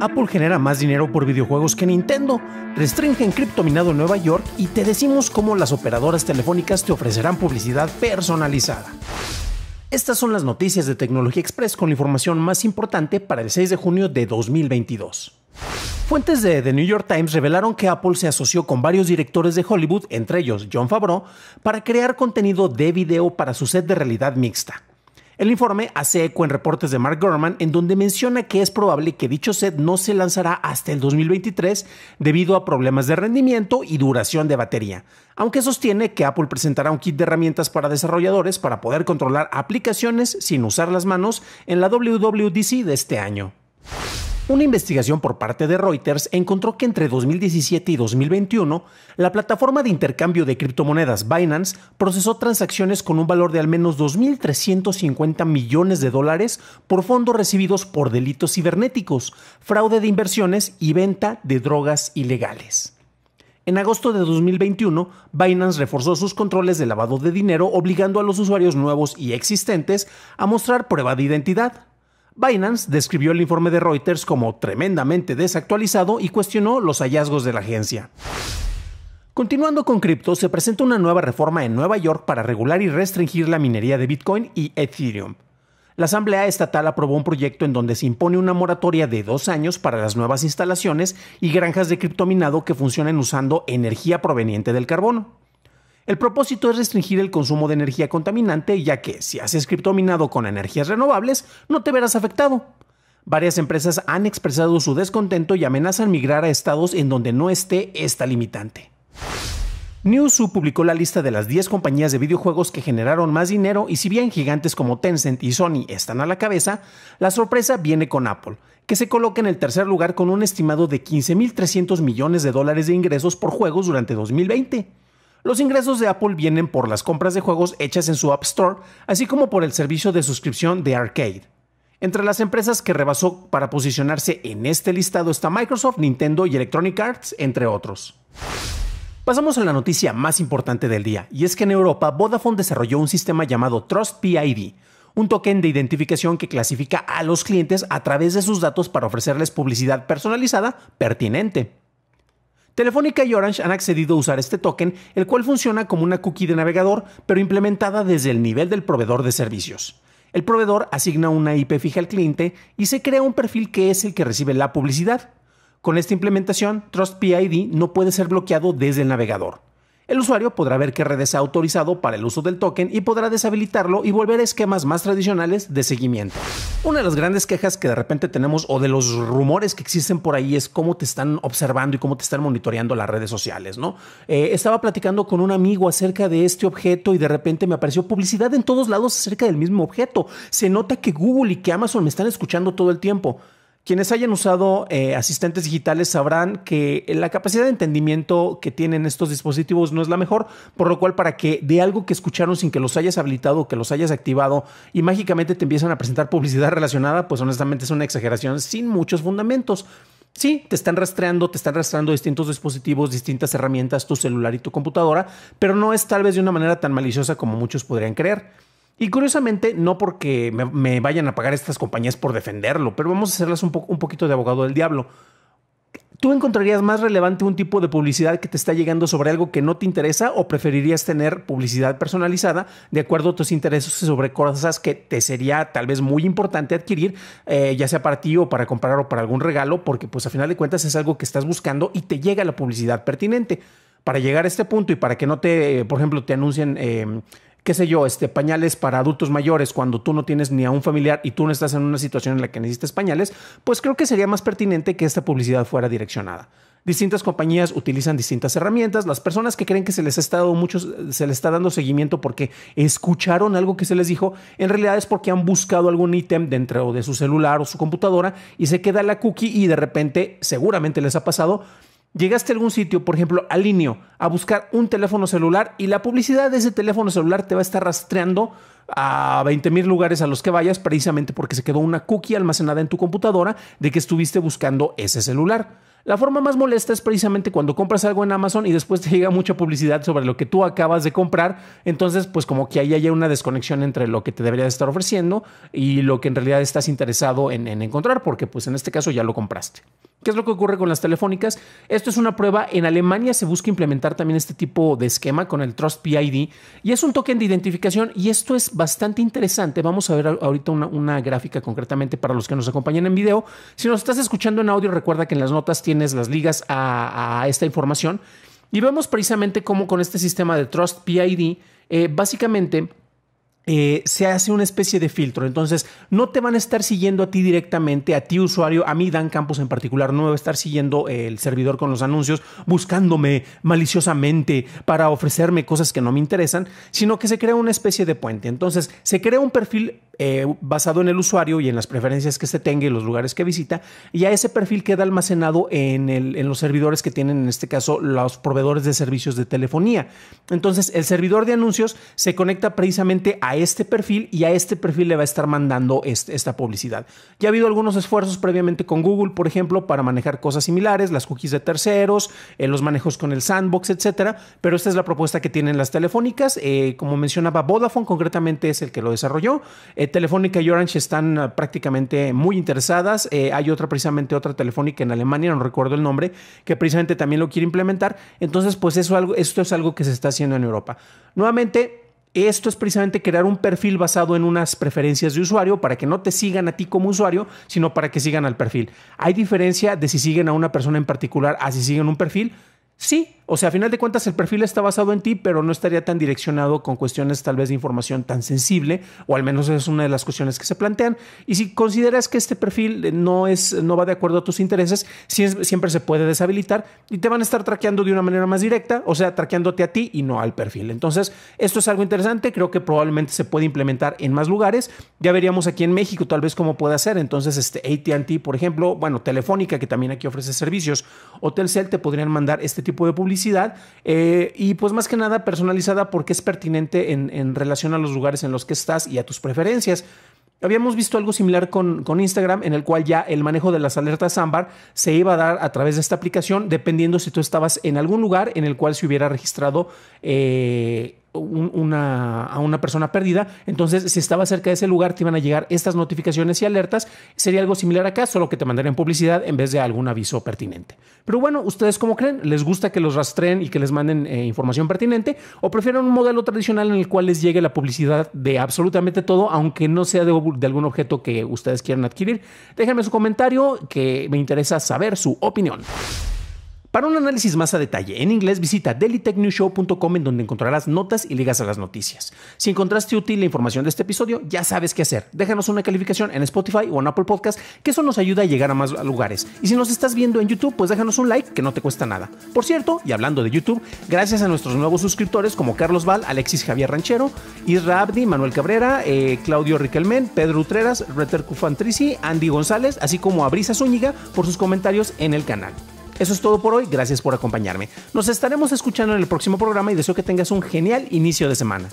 Apple genera más dinero por videojuegos que Nintendo, restringen criptominado en Nueva York y te decimos cómo las operadoras telefónicas te ofrecerán publicidad personalizada. Estas son las noticias de Tecnología Express con la información más importante para el 6 de junio de 2022. Fuentes de The New York Times revelaron que Apple se asoció con varios directores de Hollywood, entre ellos John Favreau, para crear contenido de video para su set de realidad mixta. El informe hace eco en reportes de Mark Gurman, en donde menciona que es probable que dicho set no se lanzará hasta el 2023 debido a problemas de rendimiento y duración de batería, aunque sostiene que Apple presentará un kit de herramientas para desarrolladores para poder controlar aplicaciones sin usar las manos en la WWDC de este año. Una investigación por parte de Reuters encontró que entre 2017 y 2021, la plataforma de intercambio de criptomonedas Binance procesó transacciones con un valor de al menos 2.350 millones de dólares por fondos recibidos por delitos cibernéticos, fraude de inversiones y venta de drogas ilegales. En agosto de 2021, Binance reforzó sus controles de lavado de dinero obligando a los usuarios nuevos y existentes a mostrar prueba de identidad, Binance describió el informe de Reuters como tremendamente desactualizado y cuestionó los hallazgos de la agencia. Continuando con cripto, se presenta una nueva reforma en Nueva York para regular y restringir la minería de Bitcoin y Ethereum. La Asamblea Estatal aprobó un proyecto en donde se impone una moratoria de dos años para las nuevas instalaciones y granjas de criptominado que funcionen usando energía proveniente del carbono. El propósito es restringir el consumo de energía contaminante, ya que si haces criptominado con energías renovables, no te verás afectado. Varias empresas han expresado su descontento y amenazan migrar a estados en donde no esté esta limitante. NewsU publicó la lista de las 10 compañías de videojuegos que generaron más dinero y si bien gigantes como Tencent y Sony están a la cabeza, la sorpresa viene con Apple, que se coloca en el tercer lugar con un estimado de 15.300 millones de dólares de ingresos por juegos durante 2020. Los ingresos de Apple vienen por las compras de juegos hechas en su App Store, así como por el servicio de suscripción de Arcade. Entre las empresas que rebasó para posicionarse en este listado está Microsoft, Nintendo y Electronic Arts, entre otros. Pasamos a la noticia más importante del día, y es que en Europa Vodafone desarrolló un sistema llamado TrustPID, un token de identificación que clasifica a los clientes a través de sus datos para ofrecerles publicidad personalizada pertinente. Telefónica y Orange han accedido a usar este token, el cual funciona como una cookie de navegador, pero implementada desde el nivel del proveedor de servicios. El proveedor asigna una IP fija al cliente y se crea un perfil que es el que recibe la publicidad. Con esta implementación, TrustPID no puede ser bloqueado desde el navegador. El usuario podrá ver qué redes ha autorizado para el uso del token y podrá deshabilitarlo y volver a esquemas más tradicionales de seguimiento. Una de las grandes quejas que de repente tenemos o de los rumores que existen por ahí es cómo te están observando y cómo te están monitoreando las redes sociales, ¿no? Eh, estaba platicando con un amigo acerca de este objeto y de repente me apareció publicidad en todos lados acerca del mismo objeto. Se nota que Google y que Amazon me están escuchando todo el tiempo. Quienes hayan usado eh, asistentes digitales sabrán que la capacidad de entendimiento que tienen estos dispositivos no es la mejor, por lo cual para que de algo que escucharon sin que los hayas habilitado o que los hayas activado y mágicamente te empiezan a presentar publicidad relacionada, pues honestamente es una exageración sin muchos fundamentos. Sí, te están rastreando, te están rastreando distintos dispositivos, distintas herramientas, tu celular y tu computadora, pero no es tal vez de una manera tan maliciosa como muchos podrían creer. Y curiosamente, no porque me, vayan a pagar estas compañías por defenderlo, pero vamos a hacerlas un, poquito de abogado del diablo. ¿Tú encontrarías más relevante un tipo de publicidad que te está llegando sobre algo que no te interesa o preferirías tener publicidad personalizada de acuerdo a tus intereses sobre cosas que te sería tal vez muy importante adquirir, eh, ya sea para ti o para comprar o para algún regalo, porque pues a final de cuentas es algo que estás buscando y te llega la publicidad pertinente? Para llegar a este punto y para que no te, por ejemplo, te anuncien em, qué sé yo, este, pañales para adultos mayores cuando tú no tienes ni a un familiar y tú no estás en una situación en la que necesites pañales, pues creo que sería más pertinente que esta publicidad fuera direccionada. Distintas compañías utilizan distintas herramientas. Las personas que creen que se les ha estado mucho, se les está dando seguimiento porque escucharon algo que se les dijo, en realidad es porque han buscado algún ítem dentro de su celular o su computadora y se queda la cookie y de repente, seguramente les ha pasado, Llegaste a algún sitio, por ejemplo, al Linio, a buscar un teléfono celular y la publicidad de ese teléfono celular te va a estar rastreando a 20 mil lugares a los que vayas precisamente porque se quedó una cookie almacenada en tu computadora de que estuviste buscando ese celular. La forma más molesta es precisamente cuando compras algo en Amazon y después te llega mucha publicidad sobre lo que tú acabas de comprar. Entonces, pues como que ahí hay una desconexión entre lo que te debería estar ofreciendo y lo que en realidad estás interesado en, encontrar, porque pues en este caso ya lo compraste. ¿Qué es lo que ocurre con las telefónicas? Esto es una prueba. En Alemania se busca implementar también este tipo de esquema con el Trust PID y es un token de identificación y esto es bastante interesante. Vamos a ver ahorita una, una gráfica concretamente para los que nos acompañan en video. Si nos estás escuchando en audio, recuerda que en las notas tienes las ligas a, esta información. Y vemos precisamente cómo con este sistema de Trust PID, eh, básicamente eh, se hace una especie de filtro. Entonces, no te van a estar siguiendo a ti directamente, a ti usuario, a mí Dan Campos en particular, no me va a estar siguiendo el servidor con los anuncios, buscándome maliciosamente para ofrecerme cosas que no me interesan, sino que se crea una especie de puente. Entonces, se crea un perfil eh, basado en el usuario y en las preferencias que se tenga y los lugares que visita. Y a ese perfil queda almacenado en, los servidores que tienen, en este caso, los proveedores de servicios de telefonía. Entonces, el servidor de anuncios se conecta precisamente a este perfil y a este perfil le va a estar mandando este, esta publicidad. Ya ha habido algunos esfuerzos previamente con Google, por ejemplo, para manejar cosas similares, las cookies de terceros, eh, los manejos con el sandbox, etcétera. Pero esta es la propuesta que tienen las telefónicas. Eh, como mencionaba, Vodafone concretamente es el que lo desarrolló. Telefónica y Orange están eh, prácticamente muy interesadas. Eh, hay otra, precisamente otra telefónica en Alemania, no recuerdo el nombre, que precisamente también lo quiere implementar. Entonces, pues eso algo, esto es algo que se está haciendo en Europa. Nuevamente, esto es precisamente crear un perfil basado en unas preferencias de usuario para que no te sigan a ti como usuario, sino para que sigan al perfil. Hay diferencia de si siguen a una persona en particular a si siguen un perfil. Sí, o sea, a final de cuentas el perfil está basado en ti, pero no estaría tan direccionado con cuestiones tal vez de información tan sensible, o al menos es una de las cuestiones que se plantean. Y si consideras que este perfil eh, no, es, no va de acuerdo a tus intereses, siempre se puede deshabilitar y te van a estar traqueando de una manera más directa, o sea, traqueándote a ti y no al perfil. Entonces, esto es algo interesante, creo que probablemente se puede implementar en más lugares. Ya veríamos aquí en México tal vez cómo puede hacer. Entonces, este ATT, por ejemplo, bueno, Telefónica, que también aquí ofrece servicios, o te podrían mandar este tipo tipo de publicidad eh, y pues más que nada personalizada porque es pertinente en, relación a los lugares en los que estás y a tus preferencias. Habíamos visto algo similar con, con, Instagram, en el cual ya el manejo de las alertas ámbar se iba a dar a través de esta aplicación, dependiendo si tú estabas en algún lugar en el cual se hubiera registrado eh, una, a una persona perdida. Entonces, si estaba cerca de ese lugar, te iban a llegar estas notificaciones y alertas. Sería algo similar acá, solo que te mandarían publicidad en vez de algún aviso pertinente. Pero bueno, ¿ustedes cómo creen? ¿Les gusta que los rastreen y que les manden eh, información pertinente? ¿O prefieren un modelo tradicional en el cual les llegue la publicidad de absolutamente todo, aunque no sea de, de algún objeto que ustedes quieran adquirir? Déjenme su comentario que me interesa saber su opinión. Para un análisis más a detalle en inglés, visita delitechnewshow.com en donde encontrarás notas y ligas a las noticias. Si encontraste útil la información de este episodio, ya sabes qué hacer. Déjanos una calificación en Spotify o en Apple Podcast, que eso nos ayuda a llegar a más lugares. Y si nos estás viendo en YouTube, pues déjanos un like, que no te cuesta nada. Por cierto, y hablando de YouTube, gracias a nuestros nuevos suscriptores como Carlos Val, Alexis Javier Ranchero, Isra Abdi, Manuel Cabrera, eh, Claudio Riquelmen, Pedro Utreras, Reter Cufantrici, Andy González, así como a Brisa Zúñiga por sus comentarios en el canal. Eso es todo por hoy, gracias por acompañarme. Nos estaremos escuchando en el próximo programa y deseo que tengas un genial inicio de semana.